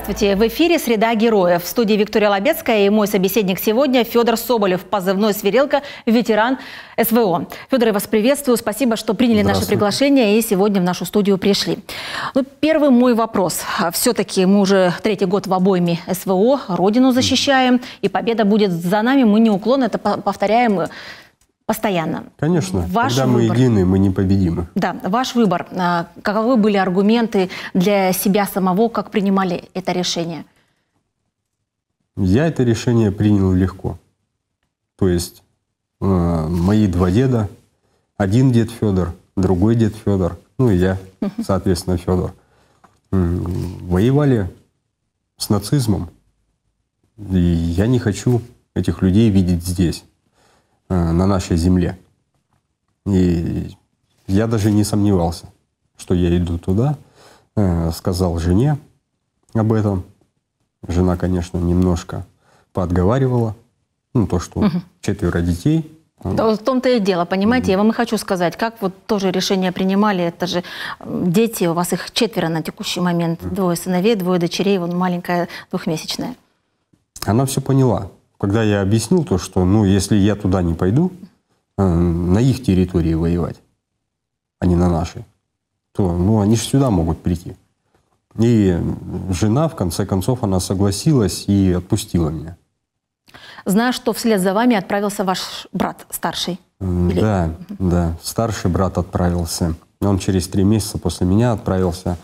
Здравствуйте! В эфире «Среда героев». В студии Виктория Лобецкая и мой собеседник сегодня Федор Соболев, позывной «Свирелка», ветеран СВО. Федор, я вас приветствую. Спасибо, что приняли наше приглашение и сегодня в нашу студию пришли. Ну, первый мой вопрос. Все-таки мы уже третий год в обойме СВО, Родину защищаем, и победа будет за нами. Мы неуклонно это повторяем постоянно. Конечно. Ваш Когда выбор. мы едины, мы непобедимы. Да, ваш выбор. А, каковы были аргументы для себя самого, как принимали это решение? Я это решение принял легко. То есть э, мои два деда, один дед Федор, другой дед Федор, ну и я, соответственно, Федор, воевали с нацизмом. И я не хочу этих людей видеть здесь. Э, на нашей земле. И я даже не сомневался, что я иду туда. Э, сказал жене об этом. Жена, конечно, немножко подговаривала. Ну, то, что угу. четверо детей. То, в том-то и дело, понимаете? Я вам и хочу сказать, как вот тоже решение принимали, это же дети, у вас их четверо на текущий момент, двое сыновей, двое дочерей, вон маленькая двухмесячная. Она все поняла когда я объяснил то, что, ну, если я туда не пойду, э, на их территории воевать, а не на нашей, то, ну, они же сюда могут прийти. И жена, в конце концов, она согласилась и отпустила меня. Знаю, что вслед за вами отправился ваш брат старший. Или... Да, да. Старший брат отправился. Он через три месяца после меня отправился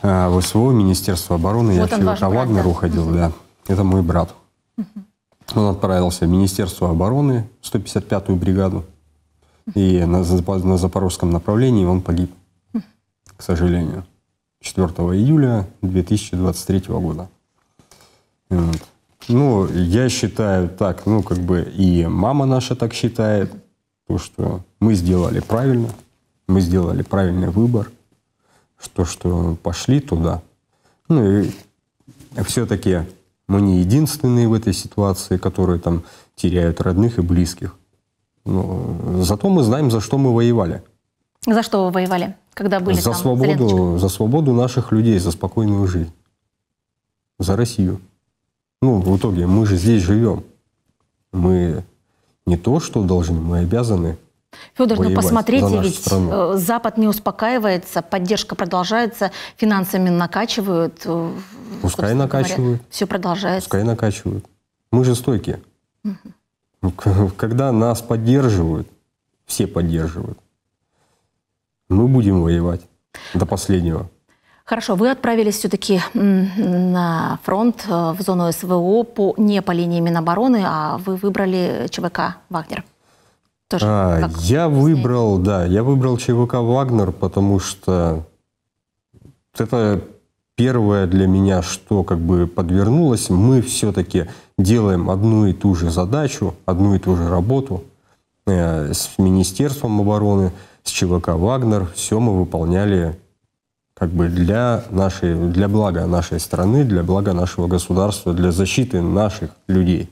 э, в СВО, Министерство обороны. Вот Я всегда Вагнер брат, да? уходил, угу. да. Это мой брат. Угу. Он отправился в Министерство обороны, 155-ю бригаду. И на, на запорожском направлении он погиб, к сожалению, 4 июля 2023 года. Вот. Ну, я считаю так, ну, как бы и мама наша так считает, то, что мы сделали правильно, мы сделали правильный выбор, что, что пошли туда. Ну, и все-таки мы не единственные в этой ситуации, которые там теряют родных и близких. Но зато мы знаем, за что мы воевали. За что вы воевали, когда были за там? Свободу, за свободу наших людей, за спокойную жизнь. За Россию. Ну, в итоге, мы же здесь живем. Мы не то, что должны, мы обязаны Федор, ну посмотрите, ведь страну. Э, Запад не успокаивается, поддержка продолжается, финансами накачивают. Э, Пускай накачивают. Говоря, все продолжается. Пускай накачивают. Мы же стойкие. Угу. Когда нас поддерживают, все поддерживают, мы будем воевать до последнего. Хорошо, вы отправились все-таки на фронт, э, в зону СВО, по, не по линии Минобороны, а вы выбрали ЧВК «Вагнер». Тоже а, я выбрал, да, я выбрал ЧВК «Вагнер», потому что это первое для меня, что как бы подвернулось. Мы все-таки делаем одну и ту же задачу, одну и ту же работу э, с Министерством обороны, с ЧВК «Вагнер». Все мы выполняли как бы для, нашей, для блага нашей страны, для блага нашего государства, для защиты наших людей.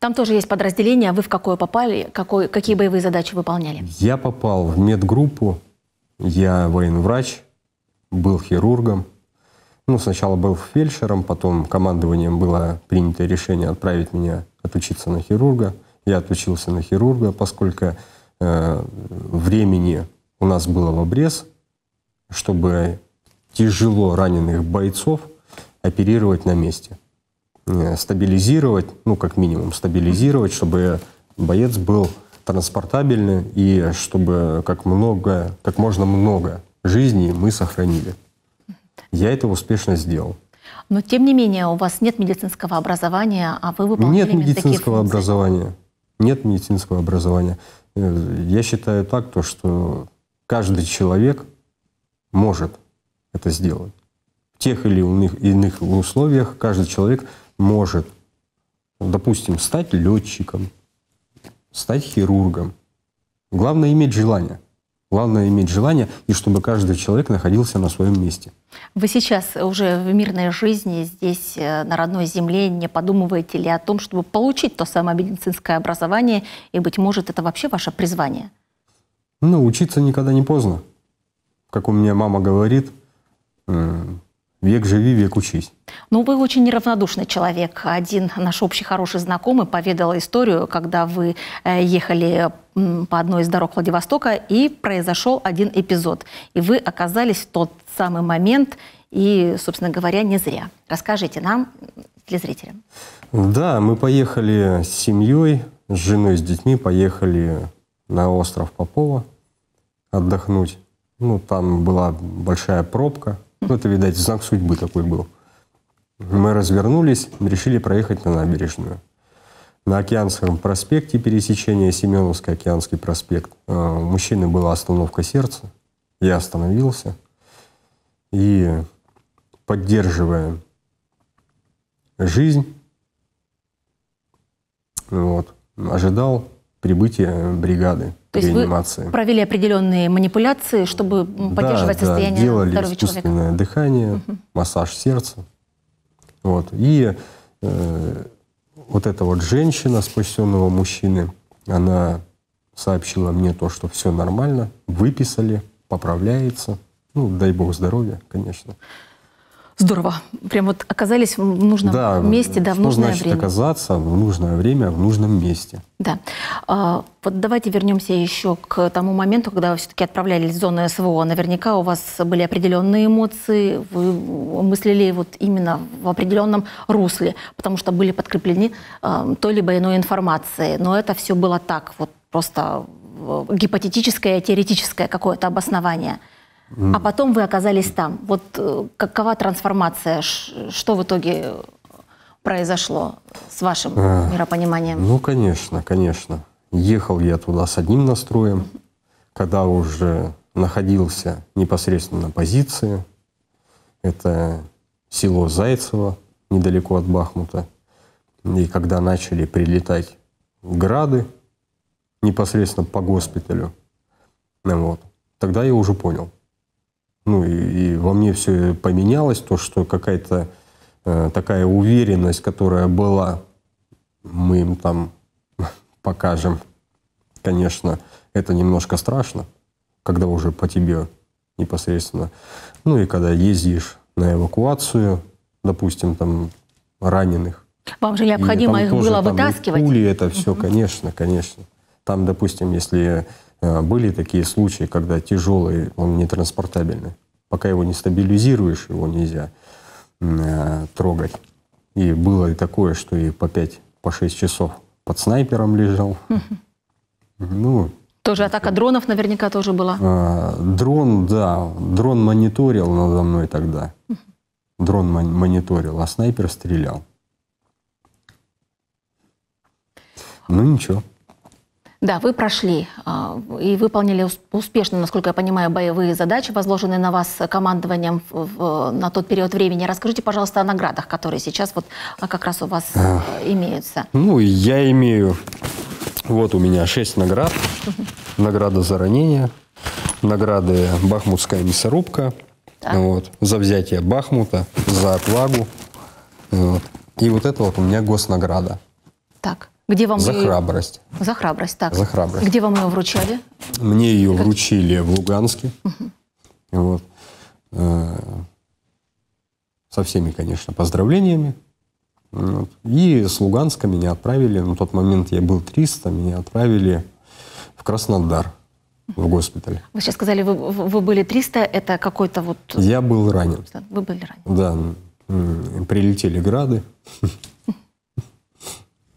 Там тоже есть подразделение. Вы в какое попали? Какой, какие боевые задачи выполняли? Я попал в медгруппу. Я военврач, был хирургом. Ну, сначала был фельдшером, потом командованием было принято решение отправить меня отучиться на хирурга. Я отучился на хирурга, поскольку э, времени у нас было в обрез, чтобы тяжело раненых бойцов оперировать на месте. Э, стабилизировать, ну, как минимум стабилизировать, чтобы боец был транспортабельный и чтобы как много, как можно много жизней мы сохранили. Я это успешно сделал. Но, тем не менее, у вас нет медицинского образования, а вы выполняли Нет медицинского такие образования. Нет медицинского образования. Э, я считаю так, то, что каждый человек может это сделать. В тех или иных, иных условиях каждый человек может, допустим, стать летчиком, стать хирургом. Главное иметь желание. Главное иметь желание, и чтобы каждый человек находился на своем месте. Вы сейчас уже в мирной жизни здесь, э, на родной земле, не подумываете ли о том, чтобы получить то самое медицинское образование, и, быть может, это вообще ваше призвание? Ну, учиться никогда не поздно. Как у меня мама говорит, Век живи, век учись. Ну, вы очень неравнодушный человек. Один наш общий хороший знакомый поведал историю, когда вы э, ехали по одной из дорог Владивостока, и произошел один эпизод. И вы оказались в тот самый момент, и, собственно говоря, не зря. Расскажите нам, телезрителям. Да, мы поехали с семьей, с женой, с детьми, поехали на остров Попова отдохнуть. Ну, там была большая пробка, ну, это, видать, знак судьбы такой был. Мы развернулись, решили проехать на набережную. На Океанском проспекте пересечения Семеновский Океанский проспект. А, у мужчины была остановка сердца. Я остановился. И поддерживая жизнь, вот, ожидал прибытия бригады. То есть реанимации. вы провели определенные манипуляции, чтобы поддерживать да, состояние да, делали здоровья искусственное человека. дыхание, угу. массаж сердца. Вот. И э, вот эта вот женщина спасенного мужчины, она сообщила мне то, что все нормально, выписали, поправляется. Ну, дай бог здоровья, конечно. Здорово. Прям вот оказались в нужном да, месте, да, в нужное значит время. оказаться в нужное время, в нужном месте. Да. А, вот давайте вернемся еще к тому моменту, когда вы все-таки отправлялись в зону СВО. Наверняка у вас были определенные эмоции, вы мыслили вот именно в определенном русле, потому что были подкреплены а, той либо иной информацией. Но это все было так, вот просто э, гипотетическое, теоретическое какое-то обоснование – а потом вы оказались там. Вот э, какова трансформация? Что в итоге произошло с вашим а, миропониманием? Ну, конечно, конечно. Ехал я туда с одним настроем, когда уже находился непосредственно на позиции. Это село Зайцево, недалеко от Бахмута. И когда начали прилетать грады непосредственно по госпиталю, вот, тогда я уже понял, ну и, и во мне все поменялось, то, что какая-то э, такая уверенность, которая была, мы им там покажем. Конечно, это немножко страшно, когда уже по тебе непосредственно. Ну и когда ездишь на эвакуацию, допустим, там раненых. Вам же необходимо их тоже, было там, вытаскивать. Пули это все, конечно, конечно. Там, допустим, если Э, были такие случаи, когда тяжелый, он не транспортабельный, Пока его не стабилизируешь, его нельзя э, трогать. И было и такое, что и по 5, по 6 часов под снайпером лежал. Ну, тоже атака дронов наверняка тоже была. А, дрон, да. Дрон мониторил надо мной тогда. Дрон мониторил, а снайпер стрелял. Ну ничего. Да, вы прошли э, и выполнили успешно, насколько я понимаю, боевые задачи, возложенные на вас командованием в, в, на тот период времени. Расскажите, пожалуйста, о наградах, которые сейчас вот а, как раз у вас а. э, имеются. Ну, я имею, вот у меня шесть наград. Награда за ранение, награды «Бахмутская мясорубка», так. вот, за взятие Бахмута, за отвагу. Вот. И вот это вот у меня госнаграда. Так. Где вам За ее... храбрость. За храбрость, так. За храбрость. Где вам ее вручали? Мне ее как... вручили в Луганске. Угу. Вот. Э, со всеми, конечно, поздравлениями. Вот. И с Луганска меня отправили, на тот момент я был 300, меня отправили в Краснодар, в госпиталь. Вы сейчас сказали, вы, вы были 300, это какой-то вот... Я был ранен. Вы были ранен. Да, прилетели грады.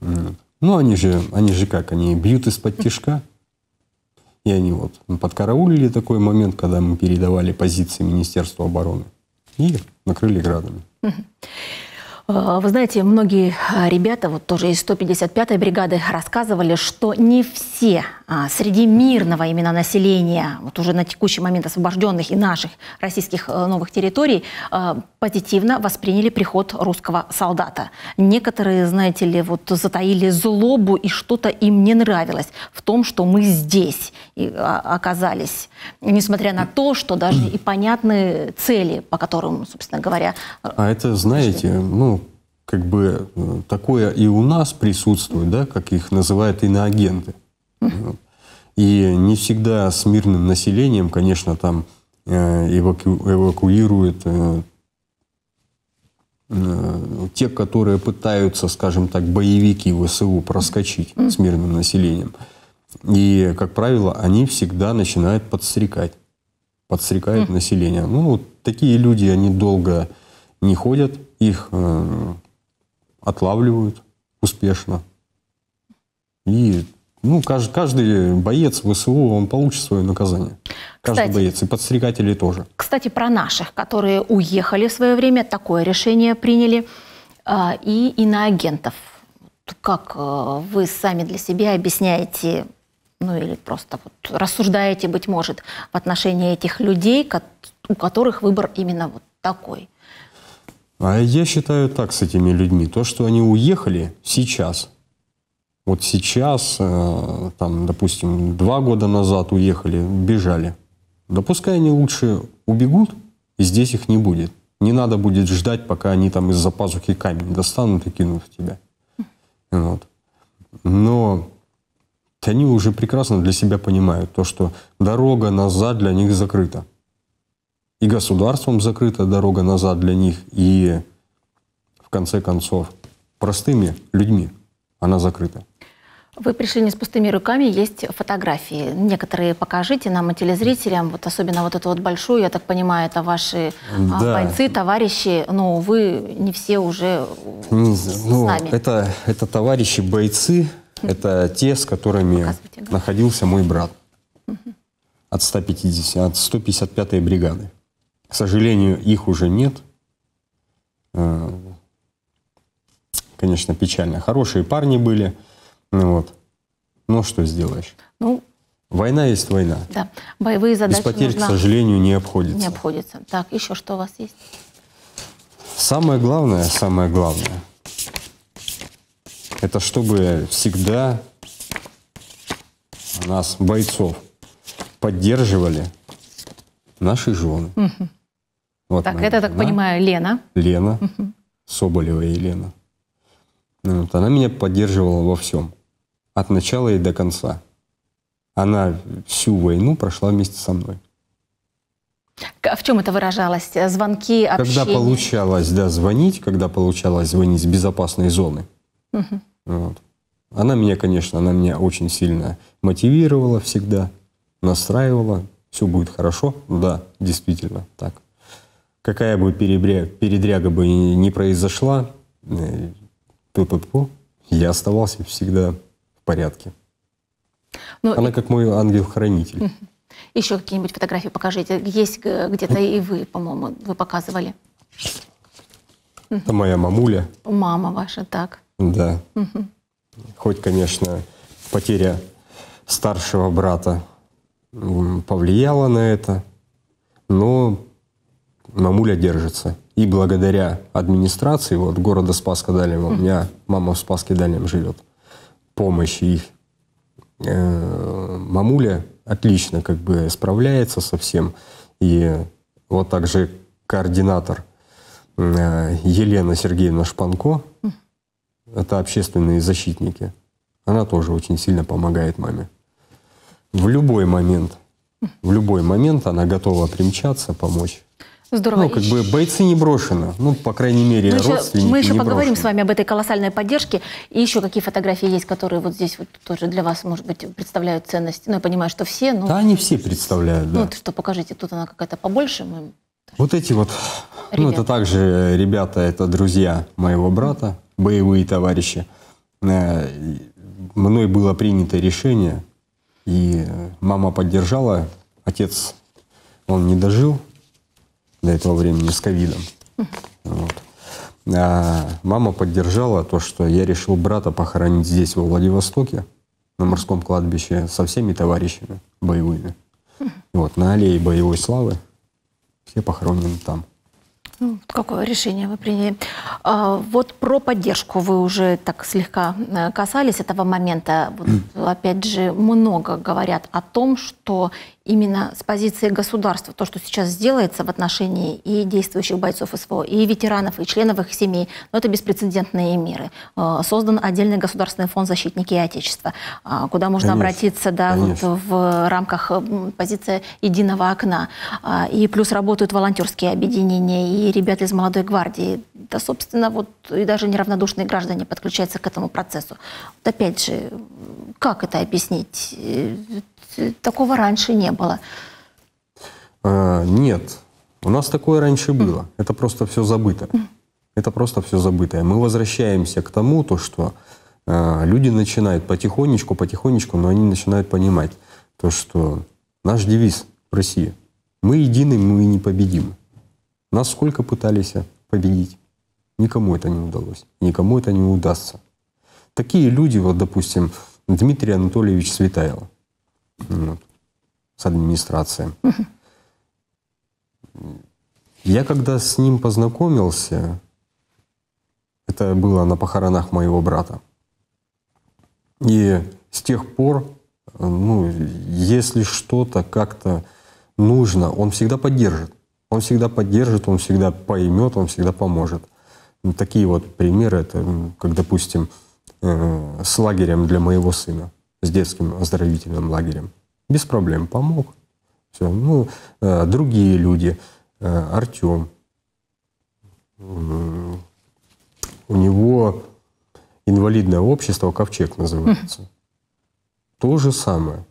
Mm. Ну, они же, они же как, они бьют из-под тишка. И они вот подкараулили такой момент, когда мы передавали позиции Министерству обороны и накрыли градами. Э, вы знаете, многие э, ребята, вот тоже из 155-й бригады, рассказывали, что не все а, среди мирного именно населения, вот уже на текущий момент освобожденных и наших российских э, новых территорий, позитивно восприняли приход русского солдата. Некоторые, знаете ли, вот затаили злобу, и что-то им не нравилось в том, что мы здесь. А, оказались, несмотря на то, что даже и понятны цели, по которым, собственно говоря... Э, а это, знаете, ну, как бы э, такое и у нас присутствует, да, как их называют иноагенты. И не всегда с мирным населением, конечно, там э, эваку, эвакуируют те, которые пытаются, скажем так, боевики ВСУ проскочить с мирным населением. И, как правило, они всегда начинают подстрекать. Подстрекают mm. население. Ну, вот такие люди, они долго не ходят, их э, отлавливают успешно. И ну, каждый, каждый боец ВСУ, он получит свое наказание. Каждый кстати, боец, и подстрекатели тоже. Кстати, про наших, которые уехали в свое время, такое решение приняли, а, и иноагентов. Как э, вы сами для себя объясняете ну или просто вот рассуждаете, быть может, в отношении этих людей, у которых выбор именно вот такой? А я считаю так с этими людьми. То, что они уехали сейчас, вот сейчас, э, там, допустим, два года назад уехали, бежали, да пускай они лучше убегут, и здесь их не будет. Не надо будет ждать, пока они там из-за пазухи камень достанут и кинут в тебя. Вот. Но они уже прекрасно для себя понимают то, что дорога назад для них закрыта. И государством закрыта дорога назад для них, и в конце концов простыми людьми она закрыта. Вы пришли не с пустыми руками, есть фотографии. Некоторые покажите нам и телезрителям, вот особенно вот эту вот большую, я так понимаю, это ваши а, да. бойцы, товарищи, но, ну, вы не все уже ну, с нами. Это, это товарищи, бойцы, это те, с которыми находился мой брат от 150, от 155 бригады. К сожалению, их уже нет. Э, конечно, печально. Хорошие парни были. Ну вот. Но что сделаешь? Ну, война есть война. Да. Боевые задачи Без потерь, нужно... к сожалению, не обходится. Не обходится. Так, еще что у вас есть? Самое главное, самое главное – это чтобы всегда нас, бойцов, поддерживали наши жены. Угу. Вот так, моя, это, так она, понимаю, Лена. Лена, угу. Соболева Елена. Ну, вот, она меня поддерживала во всем, от начала и до конца. Она всю войну прошла вместе со мной. А в чем это выражалось? Звонки, общение? Когда получалось, да, звонить, когда получалось звонить с безопасной зоны, угу. Вот. Она меня, конечно, она меня очень сильно мотивировала всегда, настраивала. Все будет хорошо. Да, действительно, так. Какая бы перебря... передряга бы ни произошла, пу -пу -пу, я оставался всегда в порядке. Ну, она и... как мой ангел-хранитель. Еще какие-нибудь фотографии покажите. Есть э, где-то и вы, по-моему, вы показывали. Это моя мамуля. Мама ваша, так. Да. Угу. Хоть, конечно, потеря старшего брата повлияла на это, но мамуля держится. И благодаря администрации вот города Спаска-Дальнего, у меня мама в Спаске-Дальнем живет, помощь их, э, мамуля отлично как бы справляется со всем. И вот также координатор э, Елена Сергеевна Шпанко, это общественные защитники. Она тоже очень сильно помогает маме. В любой момент, в любой момент она готова примчаться, помочь. Здорово. Ну, как бы бойцы не брошены. Ну, по крайней мере, ну, мы родственники еще, Мы еще не поговорим брошены. с вами об этой колоссальной поддержке. И еще какие фотографии есть, которые вот здесь вот тоже для вас, может быть, представляют ценность. Ну, я понимаю, что все. Ну, да, они все представляют, да. Ну, вот что, покажите, тут она какая-то побольше. Мы... Вот эти вот, ребята. ну, это также э, ребята, это друзья моего брата боевые товарищи, э, мной было принято решение, и мама поддержала, отец, он не дожил до этого времени с ковидом. Вот. А мама поддержала то, что я решил брата похоронить здесь, во Владивостоке, на морском кладбище, со всеми товарищами боевыми. Вот, на аллее боевой славы все похоронены там. Ну, какое решение вы приняли? А, вот про поддержку вы уже так слегка э, касались этого момента. Вот, опять же, много говорят о том, что именно с позиции государства, то, что сейчас сделается в отношении и действующих бойцов СВО, и ветеранов, и членов их семей, но это беспрецедентные меры. А, создан отдельный государственный фонд защитники Отечества, а, куда можно конечно, обратиться да, вот, в рамках позиции единого окна. И плюс работают волонтерские объединения, и и ребята из молодой гвардии. Да, собственно, вот и даже неравнодушные граждане подключаются к этому процессу. Вот опять же, как это объяснить? Э, такого раньше не было. А, нет. У нас такое раньше было. Это просто все забыто. Это просто все забытое. Мы возвращаемся к тому, то, что э, люди начинают потихонечку, потихонечку, но они начинают понимать то, что наш девиз в России – мы едины, мы непобедимы. Нас сколько пытались победить, никому это не удалось, никому это не удастся. Такие люди, вот, допустим, Дмитрий Анатольевич Светаев, вот, с администрацией. Я когда с ним познакомился, это было на похоронах моего брата. И с тех пор, ну, если что-то как-то нужно, он всегда поддержит. Он всегда поддержит, он всегда поймет, он всегда поможет. Ну, такие вот примеры, это, как, допустим, э, с лагерем для моего сына, с детским оздоровительным лагерем. Без проблем помог. Все. Ну, э, другие люди, э, Артем, у него инвалидное общество «Ковчег» называется. Mm. То же самое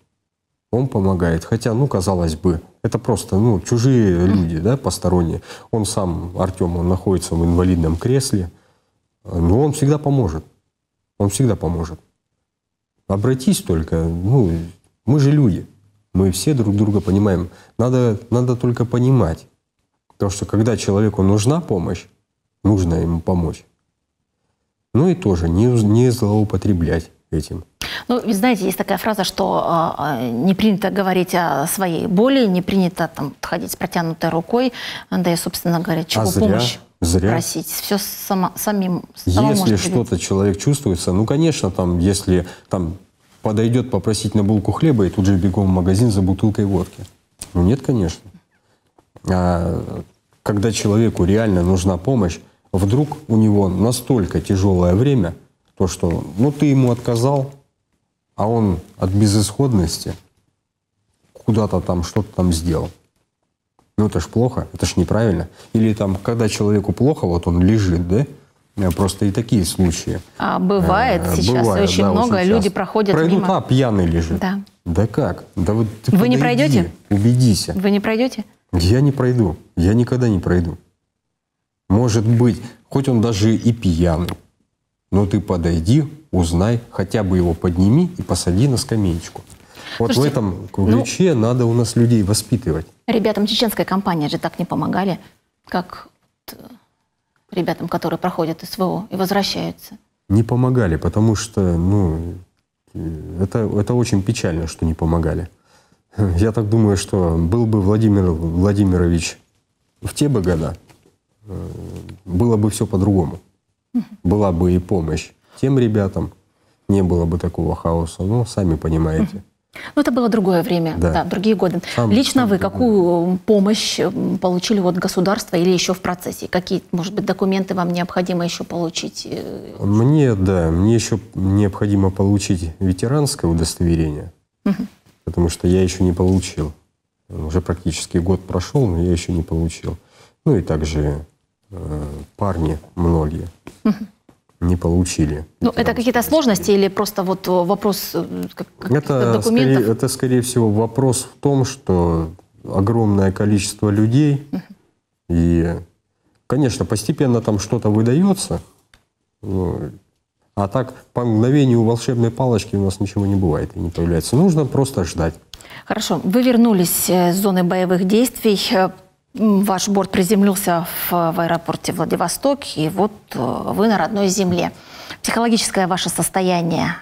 он помогает. Хотя, ну, казалось бы, это просто, ну, чужие люди, да, посторонние. Он сам, Артем, он находится в инвалидном кресле, но ну, он всегда поможет. Он всегда поможет. Обратись только, ну, мы же люди. Мы все друг друга понимаем. Надо, надо только понимать, то, что когда человеку нужна помощь, нужно ему помочь. Ну и тоже не, не злоупотреблять этим. Ну, знаете, есть такая фраза, что э, не принято говорить о своей боли, не принято там ходить с протянутой рукой, да и, собственно говоря, чего а зря, помощь зря. просить. Все само, самим. если что-то человек чувствуется, ну, конечно, там, если там подойдет попросить на булку хлеба и тут же бегом в магазин за бутылкой водки. Ну, нет, конечно. А, когда человеку реально нужна помощь, вдруг у него настолько тяжелое время, то, что ну ты ему отказал, а он от безысходности куда-то там что-то там сделал. Ну это ж плохо, это ж неправильно. Или там, когда человеку плохо, вот он лежит, да? Просто и такие случаи. А бывает а, сейчас бывает, очень да, много, вот люди проходят Пройдут, мимо. а пьяный лежит. Да. Да как? Да вот ты Вы подойди, не пройдете? Убедись. Вы не пройдете? Я не пройду. Я никогда не пройду. Может быть, хоть он даже и пьяный, но ты подойди, узнай, хотя бы его подними и посади на скамеечку. Вот Слушайте, в этом ну, ключе ну, надо у нас людей воспитывать. Ребятам чеченской компании же так не помогали, как э, ребятам, которые проходят СВО и возвращаются. Не помогали, потому что, ну, э, это, это очень печально, что не помогали. Я так думаю, что был бы Владимир Владимирович в те бы года, э, было бы все по-другому. Была бы и помощь тем ребятам не было бы такого хаоса. Ну, сами понимаете. Ну, это было другое время, да, да другие годы. Сам, Лично сам вы какую помощь получили от государства или еще в процессе? Какие, может быть, документы вам необходимо еще получить? Э, мне, да, мне еще необходимо получить ветеранское удостоверение, угу. потому что я еще не получил. Уже практически год прошел, но я еще не получил. Ну и также э, парни многие. Угу не получили. Ну, это какие-то сложности или просто вот э, вопрос э, это документов? Скорее, это, скорее всего, вопрос в том, что огромное количество людей, uh -huh. и, конечно, постепенно там что-то выдается, ну, а так по мгновению волшебной палочки у нас ничего не бывает и не появляется. Нужно просто ждать. Хорошо. Вы вернулись э, с зоны боевых действий. Ваш борт приземлился в, в аэропорте Владивосток, и вот э, вы на родной земле. Психологическое ваше состояние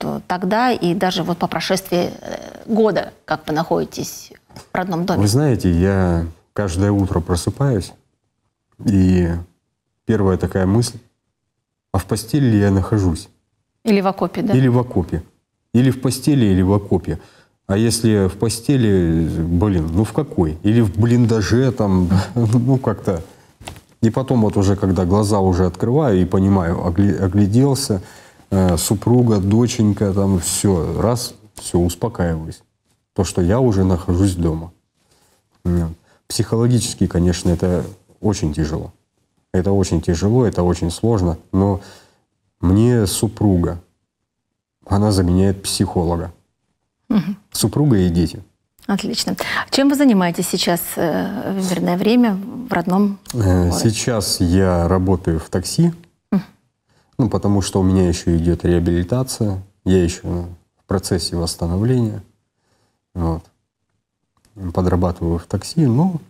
э, тогда и даже вот по прошествии э, года, как вы находитесь в родном доме? Вы знаете, я каждое утро просыпаюсь, и первая такая мысль, а в постели ли я нахожусь? Или в окопе, да? Или в окопе. Или в постели, или в окопе. А если в постели, блин, ну в какой? Или в блиндаже там, ну как-то. И потом вот уже, когда глаза уже открываю и понимаю, огляделся, э, супруга, доченька, там все, раз, все, успокаиваюсь. То, что я уже нахожусь дома. Психологически, конечно, это очень тяжело. Это очень тяжело, это очень сложно, но мне супруга, она заменяет психолога. Угу. Супруга и дети. Отлично. Чем вы занимаетесь сейчас э, в мирное время в родном э, городе? Сейчас я работаю в такси, ну, потому что у меня еще идет реабилитация, я еще в процессе восстановления, вот. Подрабатываю в такси, но. Ну,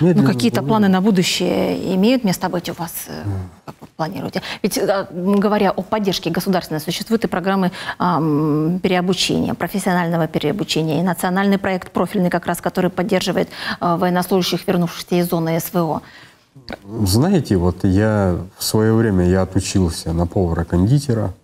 ну, ну какие-то планы на будущее имеют место быть у вас? Э, как вы планируете? Ведь, э, говоря о поддержке государственной, существуют и программы э, переобучения, профессионального переобучения, и национальный проект профильный, как раз, который поддерживает э, военнослужащих, вернувшихся из зоны СВО. Знаете, вот я в свое время я отучился на повара-кондитера.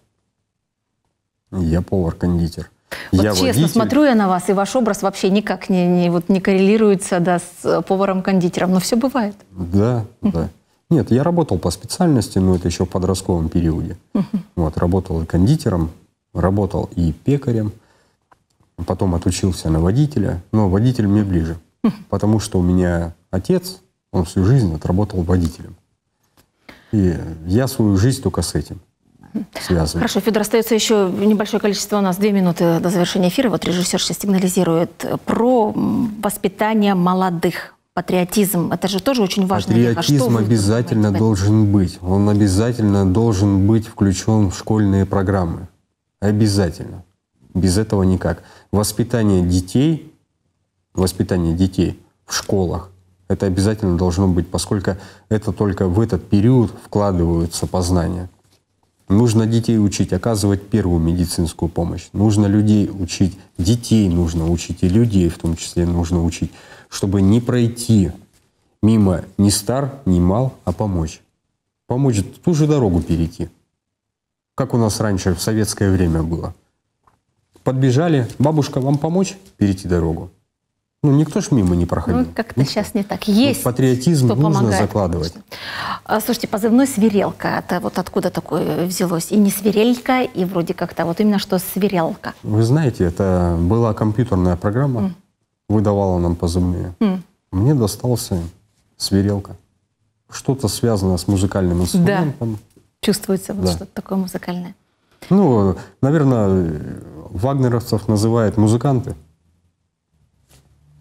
Я повар-кондитер. Вот я честно водитель. смотрю я на вас, и ваш образ вообще никак не, не, вот, не коррелируется да, с э, поваром-кондитером, но все бывает. Да, да. Нет, я работал по специальности, но это еще в подростковом периоде. Вот, работал и кондитером, работал и пекарем, потом отучился на водителя, но водитель мне ближе, потому что у меня отец, он всю жизнь отработал водителем. И я свою жизнь только с этим связано. Хорошо, Федор, остается еще небольшое количество у нас, две минуты до завершения эфира. Вот режиссер сейчас сигнализирует про воспитание молодых. Патриотизм, это же тоже очень важно. Патриотизм Вика, обязательно должен быть. Он обязательно должен быть включен в школьные программы. Обязательно. Без этого никак. Воспитание детей, воспитание детей в школах, это обязательно должно быть, поскольку это только в этот период вкладываются познания. Нужно детей учить оказывать первую медицинскую помощь. Нужно людей учить, детей нужно учить, и людей в том числе нужно учить, чтобы не пройти мимо ни стар, ни мал, а помочь. Помочь ту же дорогу перейти, как у нас раньше в советское время было. Подбежали, бабушка, вам помочь перейти дорогу? Ну, никто ж мимо не проходил. Ну, как-то сейчас не так. Есть. Ну, патриотизм что нужно помогает, закладывать. Конечно. А, слушайте, позывной «Свирелка» — это вот откуда такое взялось? И не «Свирелька», и вроде как-то вот именно что «Свирелка». Вы знаете, это была компьютерная программа, mm. выдавала нам позывные. Mm. Мне достался «Свирелка». Что-то связано с музыкальным инструментом. Да. Чувствуется вот да. что-то такое музыкальное. Ну, наверное, вагнеровцев называют музыканты.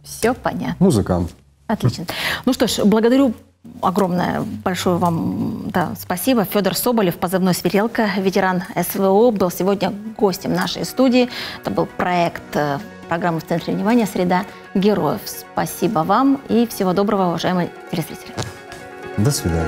Все понятно. Музыкант. Отлично. Ну что ж, благодарю огромное большое вам да, спасибо. Федор Соболев, позывной «Сверелка», ветеран СВО, был сегодня гостем нашей студии. Это был проект э, программы «В центре внимания. Среда героев». Спасибо вам и всего доброго, уважаемые телезрители. До свидания.